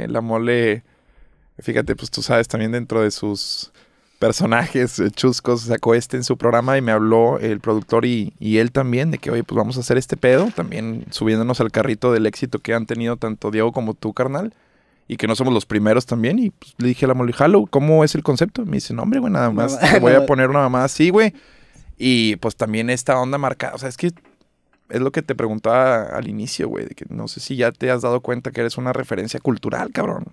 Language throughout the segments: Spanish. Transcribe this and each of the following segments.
La mole, fíjate, pues tú sabes, también dentro de sus personajes chuscos sacó este en su programa y me habló el productor y, él también de que, oye, pues vamos a hacer este pedo, también subiéndonos al carrito del éxito que han tenido tanto Diego como tú, carnal, y que no somos los primeros también. Y pues, le dije a la mole, Halo, ¿cómo es el concepto? me dice, no, hombre, güey, nada más, voy a poner una mamá así, güey. Y pues también esta onda marcada, o sea, es que es lo que te preguntaba al inicio, güey, que no sé si ya te has dado cuenta que eres una referencia cultural, cabrón.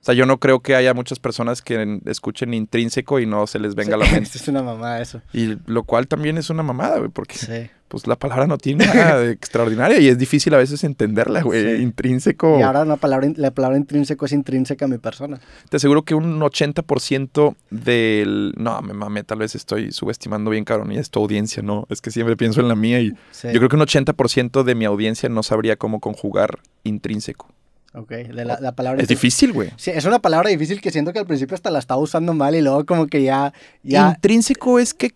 O sea, yo no creo que haya muchas personas que escuchen intrínseco y no se les venga la mente. es una mamada eso. Y lo cual también es una mamada, güey, porque pues la palabra no tiene nada de extraordinaria y es difícil a veces entenderla, güey. Intrínseco. Y ahora palabra, la palabra intrínseco es intrínseca a mi persona. Te aseguro que un 80% del... No, me mame, tal vez estoy subestimando bien, cabrón, y es tu audiencia, ¿no? Es que siempre pienso en la mía y yo creo que un 80% de mi audiencia no sabría cómo conjugar intrínseco. Ok, oh, la, palabra... Es difícil, güey. es una palabra difícil que siento que al principio hasta la estaba usando mal y luego como que ya... ya... Intrínseco es que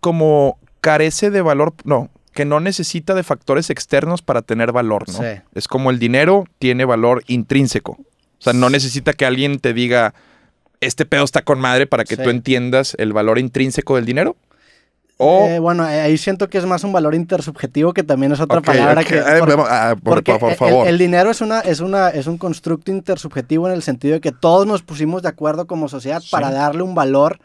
como carece de valor, no, que no necesita de factores externos para tener valor, ¿no? Es como el dinero tiene valor intrínseco. O sea, no necesita que alguien te diga, este pedo está con madre para que tú entiendas el valor intrínseco del dinero. Eh, bueno, eh, ahí siento que es más un valor intersubjetivo que también es otra palabra que... El, dinero es, una, es, una, es un constructo intersubjetivo en el sentido de que todos nos pusimos de acuerdo como sociedad para darle un valor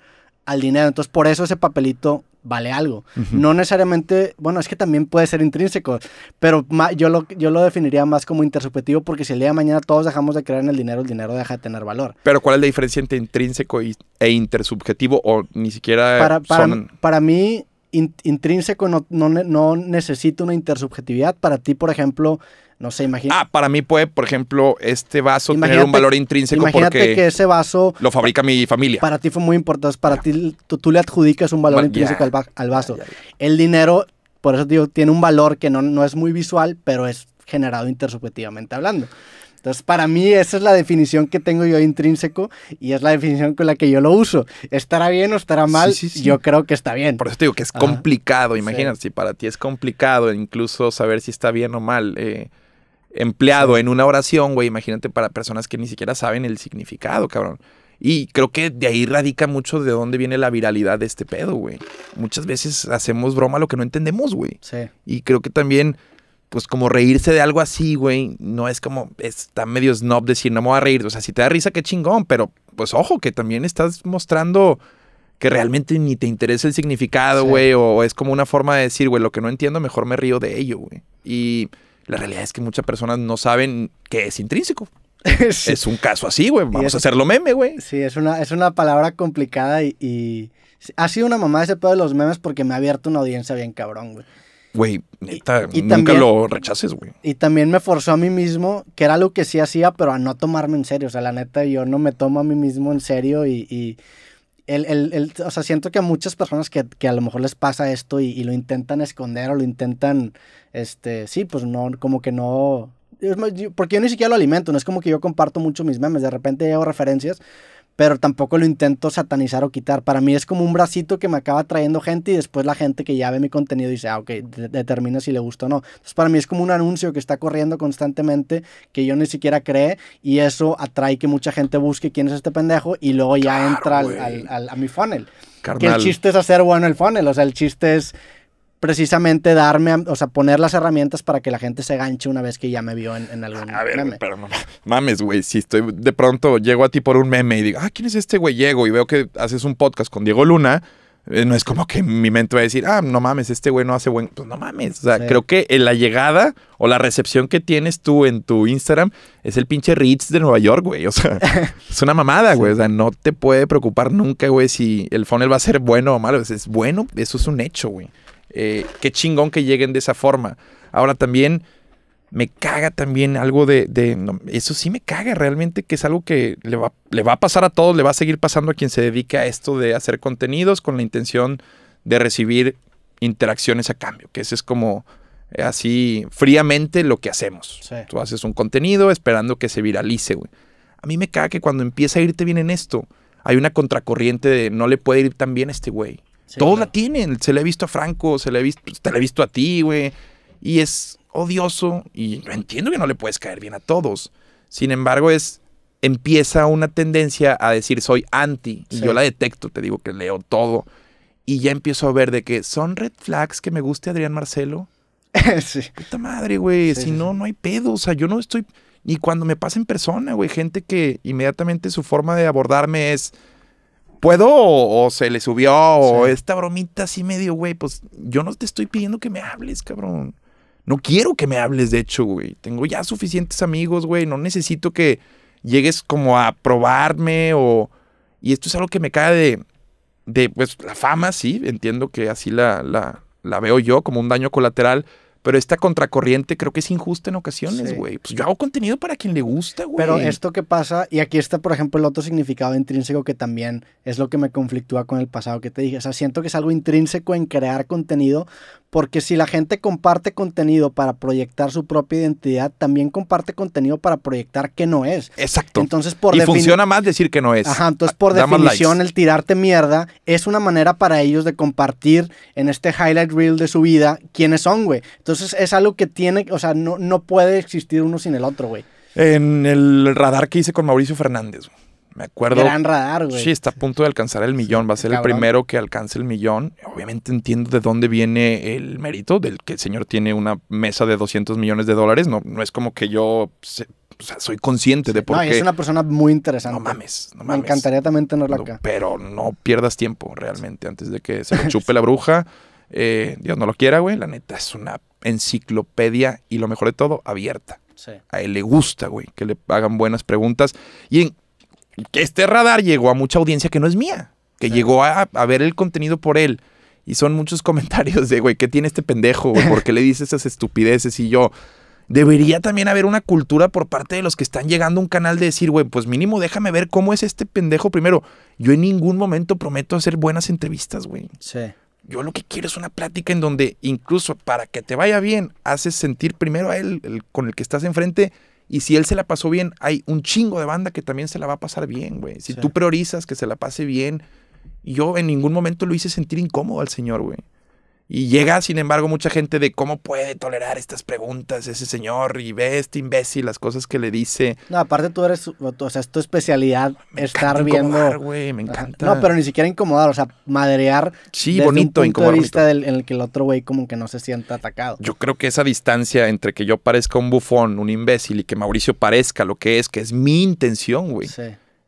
al dinero. Entonces, por eso ese papelito vale algo. No necesariamente, bueno, es que también puede ser intrínseco, pero yo lo, yo lo definiría más como intersubjetivo porque si el día de mañana todos dejamos de creer en el dinero, el dinero deja de tener valor. Pero ¿cuál es la diferencia entre intrínseco e intersubjetivo o ni siquiera... Para, para, son... para mí intrínseco no, no, necesita una intersubjetividad. Para ti, por ejemplo, no sé, imagina. Ah, para mí puede, por ejemplo, este vaso tener un valor intrínseco imagínate que ese vaso lo fabrica mi familia. Para ti fue muy importante, para ti tú, le adjudicas un valor intrínseco al, vaso. El dinero, por eso digo, tiene un valor que no, no es muy visual, pero es generado intersubjetivamente hablando. Entonces, para mí esa es la definición que tengo yo intrínseco y es la definición con la que yo lo uso. ¿Estará bien o estará mal? Yo creo que está bien. Por eso te digo que es complicado, imagínate, si para ti es complicado incluso saber si está bien o mal. Eh, empleado en una oración, güey, imagínate para personas que ni siquiera saben el significado, cabrón. Y creo que de ahí radica mucho de dónde viene la viralidad de este pedo, güey. Muchas veces hacemos broma lo que no entendemos, güey. Sí. Y creo que también pues como reírse de algo así, güey, no es como, está medio snob decir, no me voy a reír. O sea, si te da risa, qué chingón, pero pues ojo, que también estás mostrando que realmente ni te interesa el significado, güey, o, es como una forma de decir, güey, lo que no entiendo, mejor me río de ello, güey. Y la realidad es que muchas personas no saben que es intrínseco. Es un caso así, güey, vamos a hacerlo meme, güey. Sí, es una, es una palabra complicada y, y... Ha sido una mamá ese pedo de los memes porque me ha abierto una audiencia bien cabrón, güey güey, neta, nunca lo rechaces, güey. Y también me forzó a mí mismo, que era lo que sí hacía, pero a no tomarme en serio. O sea, la neta, yo no me tomo a mí mismo en serio y, y el, el, el, o sea, siento que a muchas personas que, que a lo mejor les pasa esto y, lo intentan esconder o lo intentan, este, sí, pues no, como que no, porque yo ni siquiera lo alimento, no es como que yo comparto mucho mis memes, de repente hago referencias, pero tampoco lo intento satanizar o quitar. Para mí es como un bracito que me acaba trayendo gente y después la gente que ya ve mi contenido dice, ah, ok, determina si le gusta o no. Entonces para mí es como un anuncio que está corriendo constantemente que yo ni siquiera cree y eso atrae que mucha gente busque quién es este pendejo y luego ya entra a mi funnel. el chiste es hacer bueno el funnel, o sea, el chiste es precisamente darme, o sea, poner las herramientas para que la gente se ganche una vez que ya me vio en, en algún a ver, Pero no, mames, güey, si estoy de pronto llego a ti por un meme y digo, ah, ¿quién es este güey? Llego y veo que haces un podcast con Diego Luna. Eh, no es como que mi mente va a decir, ah, no mames, este güey no hace buen. Pues no mames. O sea, creo que eh, la llegada o la recepción que tienes tú en tu Instagram es el pinche Ritz de Nueva York, güey. O sea, es una mamada, güey. O sea, no te puede preocupar nunca, güey, si el funnel va a ser bueno o malo. Es bueno, eso es un hecho, güey. Eh, qué chingón que lleguen de esa forma. Ahora también me caga también algo de... eso sí me caga realmente, que es algo que le va, a pasar a todos, le va a seguir pasando a quien se dedica a esto de hacer contenidos con la intención de recibir interacciones a cambio, que ese es como eh, así fríamente lo que hacemos. Tú haces un contenido esperando que se viralice, A mí me caga que cuando empieza a irte bien en esto, hay una contracorriente de no le puede ir tan bien a este güey todo Todos la tienen. Se le he visto a Franco, se le he visto, pues, te la he visto a ti, güey. Y es odioso y no entiendo que no le puedes caer bien a todos. Sin embargo, es empieza una tendencia a decir soy anti y yo la detecto, te digo que leo todo y ya empiezo a ver de que son red flags que me guste Adrián Marcelo. sí. Puta madre, güey, si no no hay pedo, o sea, yo no estoy y cuando me pasa en persona, güey, gente que inmediatamente su forma de abordarme es ¿Puedo? O, se le subió, o esta bromita así medio, güey, pues yo no te estoy pidiendo que me hables, cabrón. No quiero que me hables, de hecho, güey. Tengo ya suficientes amigos, güey. No necesito que llegues como a probarme o... Y esto es algo que me cae de, de pues, la fama, sí. Entiendo que así la, la veo yo como un daño colateral pero esta contracorriente creo que es injusta en ocasiones, güey. Pues yo hago contenido para quien le gusta, güey. Pero esto que pasa, y aquí está, por ejemplo, el otro significado intrínseco que también es lo que me conflictúa con el pasado que te dije. O sea, siento que es algo intrínseco en crear contenido, porque si la gente comparte contenido para proyectar su propia identidad, también comparte contenido para proyectar que no es. Exacto. Entonces, por Y funciona más decir que no es. Ajá, entonces ah, por definición el tirarte mierda es una manera para ellos de compartir en este highlight reel de su vida quiénes son, güey. Entonces es algo que tiene, o sea, no, no puede existir uno sin el otro, güey. En el radar que hice con Mauricio Fernández, Me acuerdo. Gran radar, güey. Sí, está a punto de alcanzar el millón. Va a ser el primero que alcance el millón. Obviamente entiendo de dónde viene el mérito del que el señor tiene una mesa de 200 millones de dólares. No, no es como que yo soy consciente de por qué. No, es una persona muy interesante. No mames, no mames. Me encantaría también tenerla acá. Pero no pierdas tiempo realmente antes de que se chupe la bruja. Eh, Dios no lo quiera, güey. La neta es una enciclopedia y lo mejor de todo, abierta. A él le gusta, güey, que le hagan buenas preguntas. Y que este radar llegó a mucha audiencia que no es mía, que llegó a, ver el contenido por él. Y son muchos comentarios de, güey, ¿qué tiene este pendejo? ¿Por qué le dice esas estupideces? Y yo, debería también haber una cultura por parte de los que están llegando a un canal de decir, güey, pues mínimo déjame ver cómo es este pendejo primero. Yo en ningún momento prometo hacer buenas entrevistas, güey. Sí. Yo lo que quiero es una plática en donde incluso para que te vaya bien, haces sentir primero a él con el que estás enfrente. Y si él se la pasó bien, hay un chingo de banda que también se la va a pasar bien, güey. Si tú priorizas que se la pase bien, yo en ningún momento lo hice sentir incómodo al señor, güey. Y llega, sin embargo, mucha gente de cómo puede tolerar estas preguntas ese señor y ve este imbécil las cosas que le dice. No, aparte tú eres, o sea, es tu especialidad estar viendo. güey, me encanta. No, pero ni siquiera incomodar, o sea, madrear. un punto de vista en el que el otro güey como que no se sienta atacado. Yo creo que esa distancia entre que yo parezca un bufón, un imbécil y que Mauricio parezca lo que es, que es mi intención, güey. Sí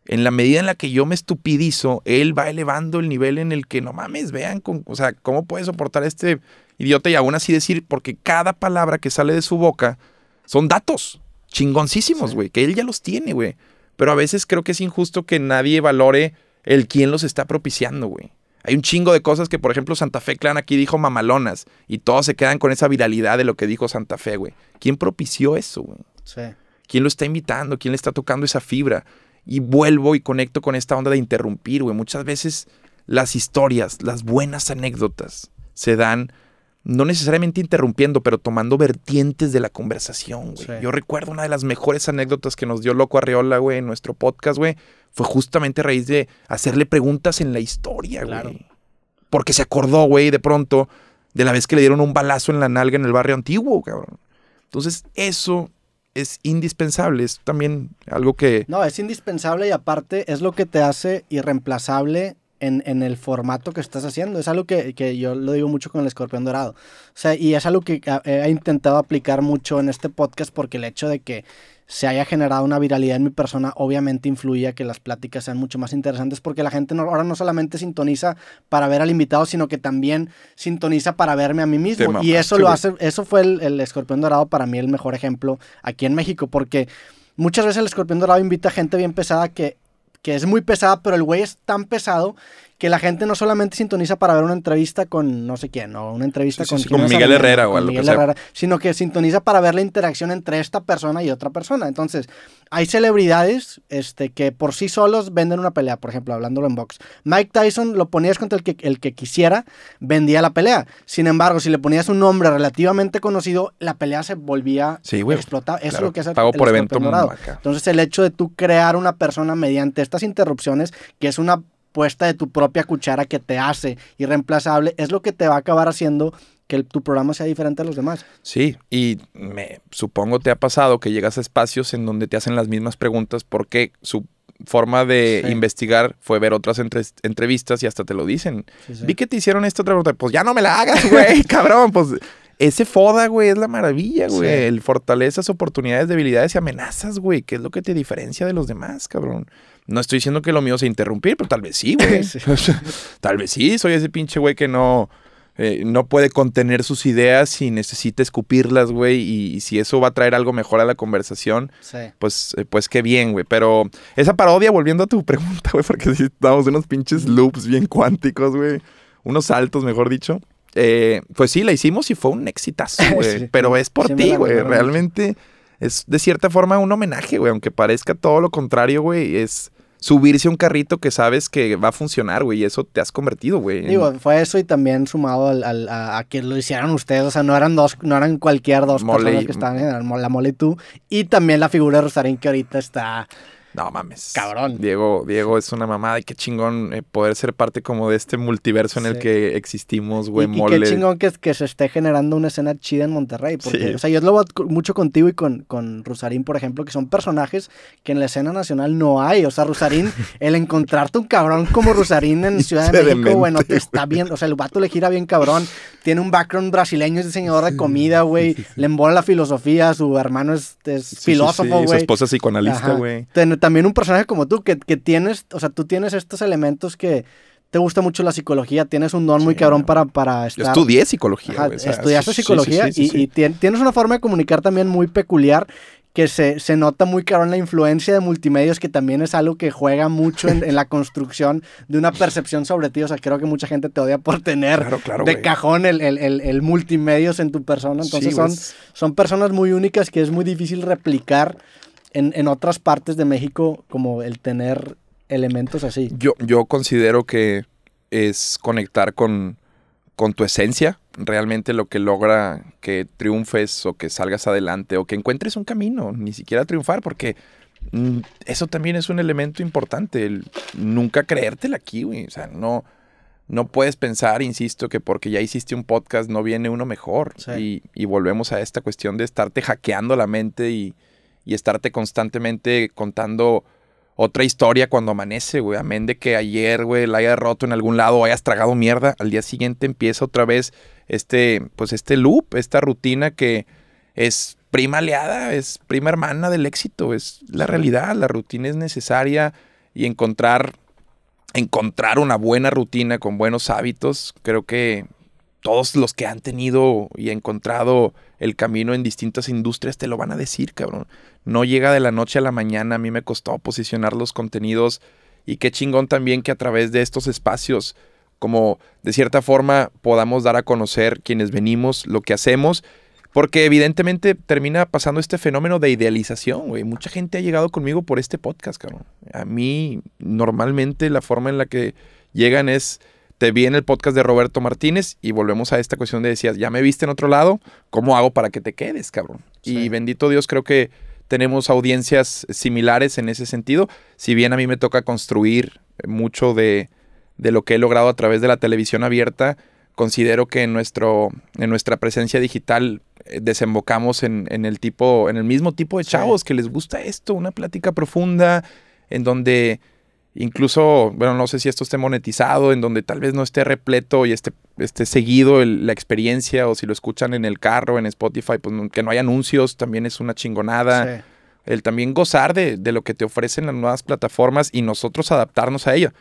en la medida en la que yo me estupidizo, él va elevando el nivel en el que no mames, vean, o sea, ¿cómo puede soportar este idiota y aún así decir, porque cada palabra que sale de su boca son datos chingoncísimos, güey, que él ya los tiene, güey. Pero a veces creo que es injusto que nadie valore el quién los está propiciando, güey. Hay un chingo de cosas que, por ejemplo, Santa Fe Clan aquí dijo mamalonas y todos se quedan con esa viralidad de lo que dijo Santa Fe, güey. ¿Quién propició eso, güey? Sí. ¿Quién lo está invitando? ¿Quién le está tocando esa fibra? y vuelvo y conecto con esta onda de interrumpir, güey. Muchas veces las historias, las buenas anécdotas se dan no necesariamente interrumpiendo, pero tomando vertientes de la conversación, güey. Yo recuerdo una de las mejores anécdotas que nos dio Loco Arreola, güey, en nuestro podcast, güey, fue justamente a raíz de hacerle preguntas en la historia, güey. Porque se acordó, güey, de pronto de la vez que le dieron un balazo en la nalga en el barrio antiguo, cabrón. Entonces, eso es indispensable, es también algo que... No, es indispensable y aparte es lo que te hace irreemplazable en, el formato que estás haciendo. Es algo que, que, yo lo digo mucho con el escorpión dorado. O sea, y es algo que he intentado aplicar mucho en este podcast porque el hecho de que se haya generado una viralidad en mi persona, obviamente influía que las pláticas sean mucho más interesantes porque la gente ahora no solamente sintoniza para ver al invitado, sino que también sintoniza para verme a mí mismo. y eso lo hace, eso fue el, escorpión dorado para mí el mejor ejemplo aquí en México, porque muchas veces el escorpión dorado invita gente bien pesada que, que es muy pesada, pero el güey es tan pesado que la gente no solamente sintoniza para ver una entrevista con no sé quién, o una entrevista con, Miguel Herrera o algo sino que sintoniza para ver la interacción entre esta persona y otra persona. Entonces, hay celebridades este, que por sí solos venden una pelea, por ejemplo, hablándolo en box. Mike Tyson lo ponías contra el que, el que quisiera, vendía la pelea. Sin embargo, si le ponías un nombre relativamente conocido, la pelea se volvía a explotada. Eso es lo que hace el, pago por evento Entonces, el hecho de tú crear una persona mediante estas interrupciones, que es una puesta de tu propia cuchara que te hace irreemplazable, es lo que te va a acabar haciendo que tu programa sea diferente a los demás. Sí, y me supongo te ha pasado que llegas a espacios en donde te hacen las mismas preguntas porque su forma de investigar fue ver otras entrevistas y hasta te lo dicen. Vi que te hicieron esta otra pregunta, pues ya no me la hagas, güey, cabrón, pues ese FODA, güey, es la maravilla, güey. El fortalezas, oportunidades, debilidades y amenazas, güey, ¿Qué es lo que te diferencia de los demás, cabrón. No estoy diciendo que lo mío sea interrumpir, pero tal vez sí, güey. tal vez sí, soy ese pinche güey que no, eh, no puede contener sus ideas y necesita escupirlas, güey. Y, si eso va a traer algo mejor a la conversación, pues, eh, pues qué bien, güey. Pero esa parodia, volviendo a tu pregunta, güey, porque estamos en unos pinches loops bien cuánticos, güey. Unos saltos, mejor dicho. Eh, pues sí, la hicimos y fue un exitazo, güey. pero es por ti, güey. Realmente es de cierta forma un homenaje, güey. Aunque parezca todo lo contrario, güey. Es subirse a un carrito que sabes que va a funcionar, güey. Y eso te has convertido, güey. Digo, fue eso y también sumado a, que lo hicieran ustedes. O sea, no eran dos, no eran cualquier dos personas que estaban en la mole y tú. Y también la figura de Rosarín que ahorita está no mames. Cabrón. Diego, Diego es una mamada y qué chingón eh, poder ser parte como de este multiverso en el que existimos, güey, mole. Y qué chingón que, que se esté generando una escena chida en Monterrey. Porque, o sea, yo lo mucho contigo y con, con Rusarín, por ejemplo, que son personajes que en la escena nacional no hay. O sea, Rusarín, el encontrarte un cabrón como Rusarín en Ciudad de México, bueno, te está bien, o sea, el vato le gira bien cabrón. Tiene un background brasileño, es diseñador de comida, güey. le embola la filosofía, su hermano es, filósofo, güey. Su esposa es psicoanalista, güey también un personaje como tú, que, que, tienes, o sea, tú tienes estos elementos que te gusta mucho la psicología, tienes un don muy cabrón para, para estar... Yo estudié psicología, Estudiaste psicología y, tienes una forma de comunicar también muy peculiar que se, se, nota muy caro en la influencia de multimedios, que también es algo que juega mucho en, la construcción de una percepción sobre ti. O sea, creo que mucha gente te odia por tener de cajón el, el, el, multimedios en tu persona. Entonces son, son personas muy únicas que es muy difícil replicar en, otras partes de México como el tener elementos así. Yo, yo considero que es conectar con, con tu esencia, realmente lo que logra que triunfes o que salgas adelante o que encuentres un camino, ni siquiera triunfar, porque mm, eso también es un elemento importante, el nunca creértela aquí, güey. O sea, no, no puedes pensar, insisto, que porque ya hiciste un podcast no viene uno mejor. y, volvemos a esta cuestión de estarte hackeando la mente y, y estarte constantemente contando otra historia cuando amanece, güey. Amén de que ayer, güey, la haya roto en algún lado o hayas tragado mierda. Al día siguiente empieza otra vez este, pues este loop, esta rutina que es prima aliada, es prima hermana del éxito, es la realidad, la rutina es necesaria y encontrar, encontrar una buena rutina con buenos hábitos, creo que todos los que han tenido y encontrado el camino en distintas industrias te lo van a decir, cabrón no llega de la noche a la mañana, a mí me costó posicionar los contenidos y qué chingón también que a través de estos espacios como de cierta forma podamos dar a conocer quienes venimos, lo que hacemos, porque evidentemente termina pasando este fenómeno de idealización, güey. Mucha gente ha llegado conmigo por este podcast, cabrón. A mí normalmente la forma en la que llegan es te vi en el podcast de Roberto Martínez y volvemos a esta cuestión de decías, ya me viste en otro lado, ¿cómo hago para que te quedes, cabrón? Y bendito Dios, creo que tenemos audiencias similares en ese sentido. Si bien a mí me toca construir mucho de, lo que he logrado a través de la televisión abierta, considero que en, nuestro, en nuestra presencia digital eh, desembocamos en, el tipo, en el mismo tipo de chavos que les gusta esto, una plática profunda en donde incluso, bueno, no sé si esto esté monetizado, en donde tal vez no esté repleto y esté, esté seguido la experiencia, o si lo escuchan en el carro, en Spotify, pues que no hay anuncios, también es una chingonada. El también gozar de, de, lo que te ofrecen las nuevas plataformas y nosotros adaptarnos a ello.